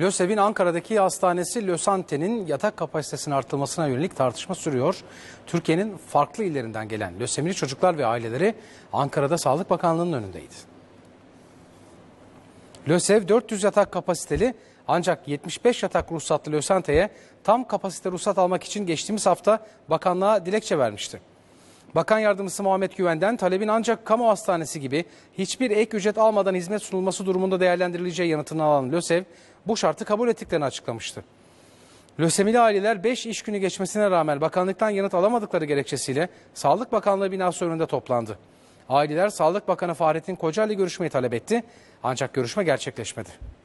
LÖSEV'in Ankara'daki hastanesi LÖSANTE'nin yatak kapasitesinin artılmasına yönelik tartışma sürüyor. Türkiye'nin farklı illerinden gelen LÖSEV'li çocuklar ve aileleri Ankara'da Sağlık Bakanlığı'nın önündeydi. LÖSEV 400 yatak kapasiteli ancak 75 yatak ruhsatlı LÖSANTE'ye tam kapasite ruhsat almak için geçtiğimiz hafta bakanlığa dilekçe vermişti. Bakan Yardımcısı Muhammed Güven'den talebin ancak kamu hastanesi gibi hiçbir ek ücret almadan hizmet sunulması durumunda değerlendirileceği yanıtını alan LÖSEV, bu şartı kabul ettiklerini açıklamıştı. Lösemili aileler 5 iş günü geçmesine rağmen bakanlıktan yanıt alamadıkları gerekçesiyle Sağlık Bakanlığı binası önünde toplandı. Aileler Sağlık Bakanı Fahrettin Koca ile görüşmeyi talep etti ancak görüşme gerçekleşmedi.